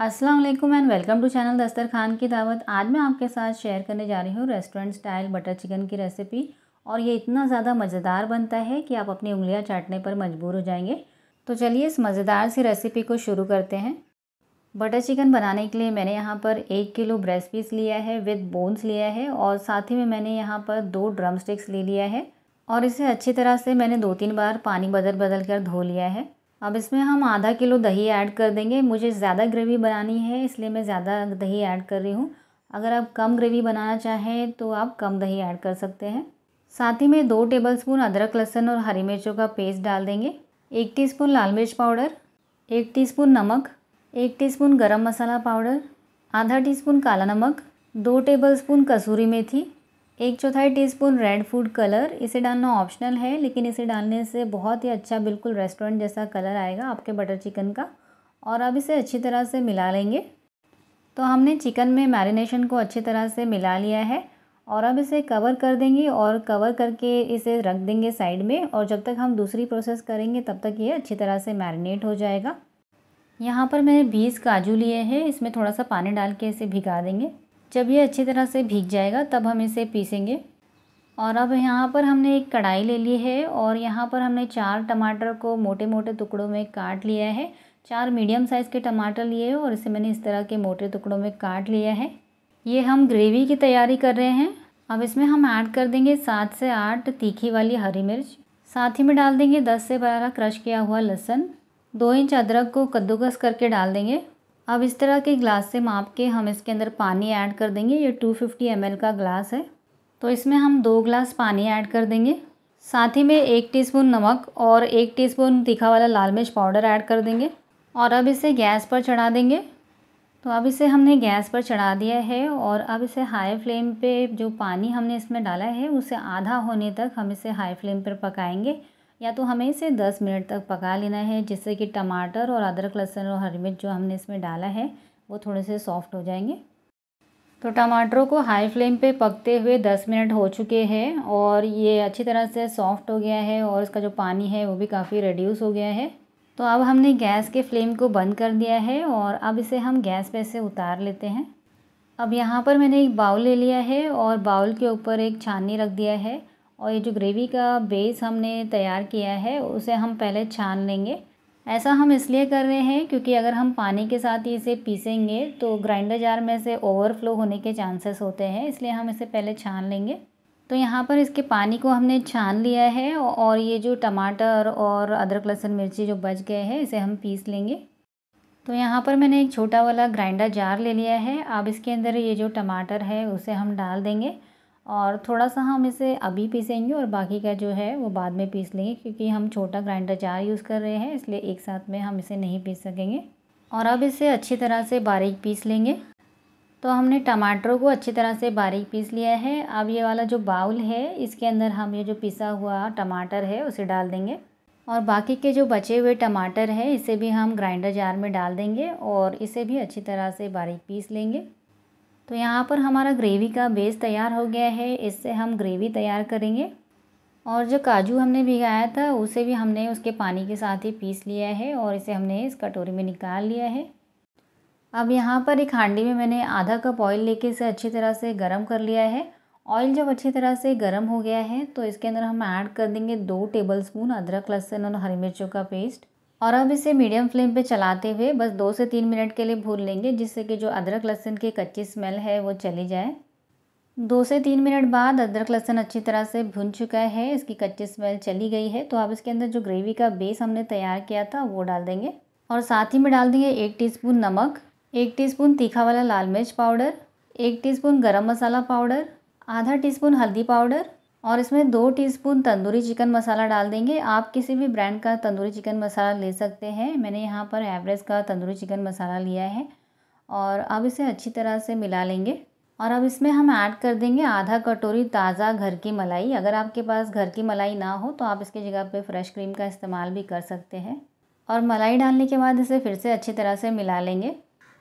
अस्सलाम वालेकुम and welcome to channel Dastarkhan की दावत आज मैं आपके साथ शेयर करने जा रही हूँ रेस्टोरेंट स्टाइल बटर चिकन की रेसिपी और ये इतना ज़्यादा मज़ेदार बनता है कि आप अपनी उंगलियाँ चाटने पर मजबूर हो जाएंगे तो चलिए इस मज़ेदार सी रेसिपी को शुरू करते हैं बटर चिकन बनाने के लिए मैंने यहाँ पर एक किलो ब्रेस्ट पीस लिया है विद बोन्स लिया है और साथ ही में मैंने यहाँ पर दो ड्रम स्टिक्स ले लिया है और इसे अच्छी तरह से मैंने दो तीन बार पानी बदल बदल कर धो लिया है अब इसमें हम आधा किलो दही ऐड कर देंगे मुझे ज़्यादा ग्रेवी बनानी है इसलिए मैं ज़्यादा दही ऐड कर रही हूँ अगर आप कम ग्रेवी बनाना चाहें तो आप कम दही ऐड कर सकते हैं साथ ही में दो टेबलस्पून अदरक लहसुन और हरी मिर्चों का पेस्ट डाल देंगे एक टीस्पून लाल मिर्च पाउडर एक टीस्पून नमक एक टीस्पून गरम मसाला पाउडर आधा टीस्पून काला नमक दो टेबलस्पून कसूरी मेथी एक चौथाई टीस्पून रेड फूड कलर इसे डालना ऑप्शनल है लेकिन इसे डालने से बहुत ही अच्छा बिल्कुल रेस्टोरेंट जैसा कलर आएगा आपके बटर चिकन का और अब इसे अच्छी तरह से मिला लेंगे तो हमने चिकन में मैरिनेशन को अच्छी तरह से मिला लिया है और अब इसे कवर कर देंगे और कवर करके इसे रख देंगे साइड में और जब तक हम दूसरी प्रोसेस करेंगे तब तक ये अच्छी तरह से मैरिनेट हो जाएगा यहाँ पर मैंने बीस काजू लिए हैं इसमें थोड़ा सा पानी डाल के इसे भिगा देंगे जब ये अच्छी तरह से भीग जाएगा तब हम इसे पीसेंगे और अब यहाँ पर हमने एक कढ़ाई ले ली है और यहाँ पर हमने चार टमाटर को मोटे मोटे टुकड़ों में काट लिया है चार मीडियम साइज़ के टमाटर लिए और इसे मैंने इस तरह के मोटे टुकड़ों में काट लिया है ये हम ग्रेवी की तैयारी कर रहे हैं अब इसमें हम ऐड कर देंगे सात से आठ तीखी वाली हरी मिर्च साथ ही में डाल देंगे दस से बारह क्रश किया हुआ लहसुन दो इंच अदरक को कद्दूकस करके डाल देंगे अब इस तरह के ग्लास से माप के हम इसके अंदर पानी ऐड कर देंगे ये 250 फिफ्टी का ग्लास है तो इसमें हम दो ग्लास पानी ऐड कर देंगे साथ ही में एक टीस्पून नमक और एक टीस्पून तीखा वाला लाल मिर्च पाउडर ऐड कर देंगे और अब इसे गैस पर चढ़ा देंगे तो अब इसे हमने गैस पर चढ़ा दिया है और अब इसे हाई फ्लेम पे जो पानी हमने इसमें डाला है उसे आधा होने तक हम इसे हाई फ्लेम पर पकाएंगे या तो हमें इसे दस मिनट तक पका लेना है जिससे कि टमाटर और अदरक लहसुन और हरी मिर्च जो हमने इसमें डाला है वो थोड़े से सॉफ्ट हो जाएंगे तो टमाटरों को हाई फ्लेम पे पकते हुए दस मिनट हो चुके हैं और ये अच्छी तरह से सॉफ्ट हो गया है और इसका जो पानी है वो भी काफ़ी रिड्यूस हो गया है तो अब हमने गैस के फ्लेम को बंद कर दिया है और अब इसे हम गैस पे से उतार लेते हैं अब यहाँ पर मैंने एक बाउल ले लिया है और बाउल के ऊपर एक छाननी रख दिया है और ये जो ग्रेवी का बेस हमने तैयार किया है उसे हम पहले छान लेंगे ऐसा हम इसलिए कर रहे हैं क्योंकि अगर हम पानी के साथ ही इसे पीसेंगे तो ग्राइंडर जार में से ओवरफ्लो होने के चांसेस होते हैं इसलिए हम इसे पहले छान लेंगे तो यहाँ पर इसके पानी को हमने छान लिया है और ये जो टमाटर और अदरक लहसुन मिर्ची जो बच गए हैं इसे हम पीस लेंगे तो यहाँ पर मैंने एक छोटा वाला ग्राइंडर जार ले लिया है अब इसके अंदर ये जो टमाटर है उसे हम डाल देंगे और थोड़ा सा हम इसे अभी पीसेंगे और बाकी का जो है वो बाद में पीस लेंगे क्योंकि हम छोटा ग्राइंडर जार यूज़ कर रहे हैं इसलिए एक साथ में हम इसे नहीं पीस सकेंगे और अब इसे अच्छी तरह से बारीक पीस लेंगे तो हमने टमाटरों को अच्छी तरह से बारीक पीस लिया है अब ये वाला जो बाउल है इसके अंदर हम ये जो पिसा हुआ टमाटर है उसे डाल देंगे और बाकी के जो बचे हुए टमाटर है इसे भी हम ग्राइंडर जार में डाल देंगे और इसे भी अच्छी तरह से बारीक पीस लेंगे तो यहाँ पर हमारा ग्रेवी का बेस तैयार हो गया है इससे हम ग्रेवी तैयार करेंगे और जो काजू हमने भिगाया था उसे भी हमने उसके पानी के साथ ही पीस लिया है और इसे हमने इस कटोरी में निकाल लिया है अब यहाँ पर एक हांडी में मैंने आधा कप ऑयल लेके इसे अच्छी तरह से गर्म कर लिया है ऑयल जब अच्छी तरह से गर्म हो गया है तो इसके अंदर हम ऐड कर देंगे दो स्पून अदरक लहसुन और हरी मिर्चों का पेस्ट और अब इसे मीडियम फ्लेम पे चलाते हुए बस दो से तीन मिनट के लिए भून लेंगे जिससे कि जो अदरक लहसुन की कच्ची स्मेल है वो चली जाए दो से तीन मिनट बाद अदरक लहसुन अच्छी तरह से भुन चुका है इसकी कच्ची स्मेल चली गई है तो अब इसके अंदर जो ग्रेवी का बेस हमने तैयार किया था वो डाल देंगे और साथ ही में डाल देंगे एक टीस्पून नमक एक टीस्पून तीखा वाला लाल मिर्च पाउडर एक टीस्पून गरम मसाला पाउडर आधा टीस्पून हल्दी पाउडर और इसमें दो टीस्पून तंदूरी चिकन मसाला डाल देंगे आप किसी भी ब्रांड का तंदूरी चिकन मसाला ले सकते हैं मैंने यहाँ पर एवरेज का तंदूरी चिकन मसाला लिया है और अब इसे अच्छी तरह से मिला लेंगे और अब इसमें हम ऐड कर देंगे आधा कटोरी ताज़ा घर की मलाई अगर आपके पास घर की मलाई ना हो तो आप इसकी जगह पर फ्रेश क्रीम का इस्तेमाल भी कर सकते हैं और मलाई डालने के बाद इसे फिर से अच्छी तरह से मिला लेंगे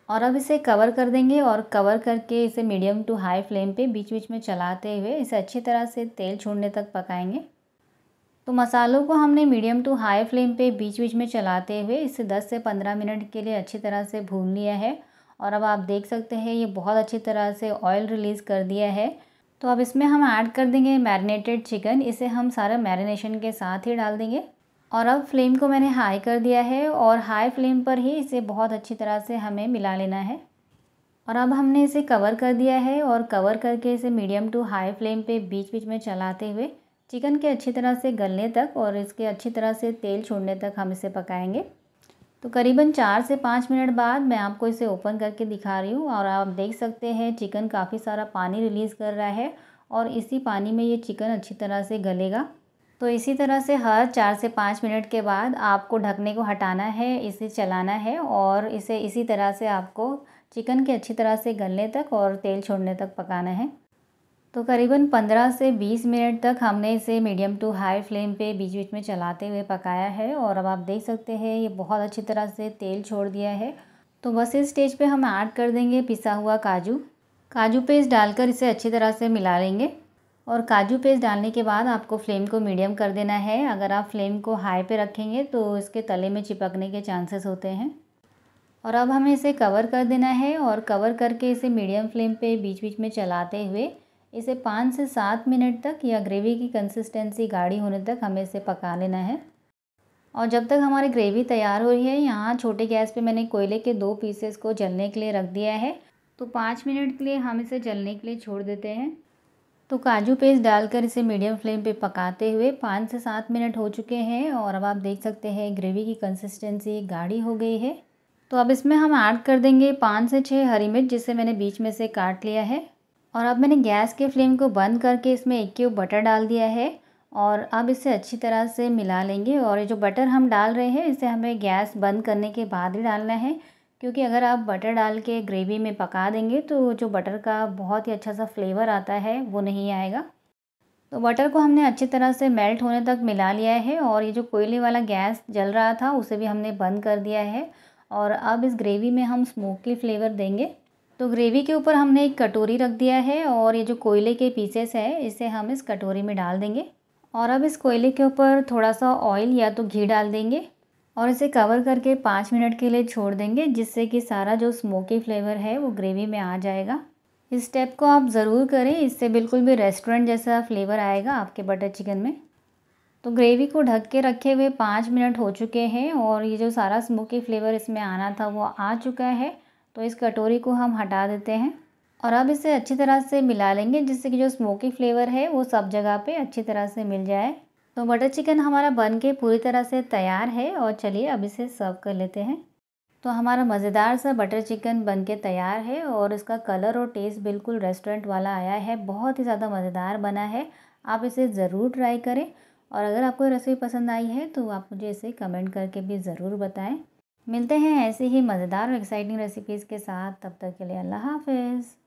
और अब इसे कवर कर देंगे और कवर करके इसे मीडियम टू हाई फ्लेम पे बीच बीच में चलाते हुए इसे अच्छी तरह से तेल छोड़ने तक पकाएंगे तो मसालों को हमने मीडियम टू हाई फ्लेम पे बीच बीच में चलाते हुए इसे 10 से 15 मिनट के लिए अच्छी तरह से भून लिया है और अब आप देख सकते हैं ये बहुत अच्छी तरह से ऑयल रिलीज़ कर दिया है तो अब इसमें हम ऐड कर देंगे मैरिनेटेड चिकन इसे हम सारा मैरिनेशन के साथ ही डाल देंगे और अब फ्लेम को मैंने हाई कर दिया है और हाई फ्लेम पर ही इसे बहुत अच्छी तरह से हमें मिला लेना है और अब हमने इसे कवर कर दिया है और कवर करके इसे मीडियम टू हाई फ्लेम पे बीच बीच में चलाते हुए चिकन के अच्छी तरह से गलने तक और इसके अच्छी तरह से तेल छोड़ने तक हम इसे पकाएंगे तो करीबन चार से पाँच मिनट बाद मैं आपको इसे ओपन करके दिखा रही हूँ और आप देख सकते हैं चिकन काफ़ी सारा पानी रिलीज़ कर रहा है और इसी पानी में ये चिकन अच्छी तरह से गलेगा तो इसी तरह से हर चार से पाँच मिनट के बाद आपको ढकने को हटाना है इसे चलाना है और इसे इसी तरह से आपको चिकन के अच्छी तरह से गलने तक और तेल छोड़ने तक पकाना है तो करीबन 15 से 20 मिनट तक हमने इसे मीडियम टू हाई फ्लेम पे बीच बीच में चलाते हुए पकाया है और अब आप देख सकते हैं ये बहुत अच्छी तरह से तेल छोड़ दिया है तो बस इस स्टेज पे हम ऐड कर देंगे पिसा हुआ काजू काजू पेस्ट डालकर इसे अच्छी तरह से मिला लेंगे और काजू पेस्ट डालने के बाद आपको फ्लेम को मीडियम कर देना है अगर आप फ्लेम को हाई पे रखेंगे तो इसके तले में चिपकने के चांसेस होते हैं और अब हमें इसे कवर कर देना है और कवर करके इसे मीडियम फ्लेम पे बीच बीच में चलाते हुए इसे पाँच से सात मिनट तक या ग्रेवी की कंसिस्टेंसी गाढ़ी होने तक हमें इसे पका लेना है और जब तक हमारी ग्रेवी तैयार हो रही है यहाँ छोटे गैस पर मैंने कोयले के दो पीसेस को जलने के लिए रख दिया है तो पाँच मिनट के लिए हम इसे जलने के लिए छोड़ देते हैं तो काजू पेस्ट डालकर इसे मीडियम फ्लेम पे पकाते हुए पाँच से सात मिनट हो चुके हैं और अब आप देख सकते हैं ग्रेवी की कंसिस्टेंसी गाढ़ी हो गई है तो अब इसमें हम ऐड कर देंगे पाँच से छः हरी मिर्च जिसे मैंने बीच में से काट लिया है और अब मैंने गैस के फ्लेम को बंद करके इसमें एक क्यूब बटर डाल दिया है और अब इसे अच्छी तरह से मिला लेंगे और ये जो बटर हम डाल रहे हैं इसे हमें गैस बंद करने के बाद ही डालना है क्योंकि अगर आप बटर डाल के ग्रेवी में पका देंगे तो जो बटर का बहुत ही अच्छा सा फ्लेवर आता है वो नहीं आएगा तो बटर को हमने अच्छी तरह से मेल्ट होने तक मिला लिया है और ये जो कोयले वाला गैस जल रहा था उसे भी हमने बंद कर दिया है और अब इस ग्रेवी में हम स्मोकी फ्लेवर देंगे तो ग्रेवी के ऊपर हमने एक कटोरी रख दिया है और ये जो कोयले के पीसेस है इसे हम इस कटोरी में डाल देंगे और अब इस कोयले के ऊपर थोड़ा सा ऑयल या तो घी डाल देंगे और इसे कवर करके पाँच मिनट के लिए छोड़ देंगे जिससे कि सारा जो स्मोकी फ्लेवर है वो ग्रेवी में आ जाएगा इस स्टेप को आप ज़रूर करें इससे बिल्कुल भी रेस्टोरेंट जैसा फ्लेवर आएगा आपके बटर चिकन में तो ग्रेवी को ढक के रखे हुए पाँच मिनट हो चुके हैं और ये जो सारा स्मोकी फ्लेवर इसमें आना था वो आ चुका है तो इस कटोरी को हम हटा देते हैं और अब इसे अच्छी तरह से मिला लेंगे जिससे कि जो स्मोकी फ्लेवर है वो सब जगह पे अच्छी तरह से मिल जाए तो बटर चिकन हमारा बन के पूरी तरह से तैयार है और चलिए अब इसे सर्व कर लेते हैं तो हमारा मज़ेदार सा बटर चिकन बन के तैयार है और इसका कलर और टेस्ट बिल्कुल रेस्टोरेंट वाला आया है बहुत ही ज़्यादा मज़ेदार बना है आप इसे ज़रूर ट्राई करें और अगर आपको रेसिपी पसंद आई है तो आप मुझे इसे कमेंट करके भी ज़रूर बताएं मिलते हैं ऐसे ही मज़ेदार और एक्साइटिंग रेसिपीज़ के साथ तब तक के लिए अल्लाह हाफिज़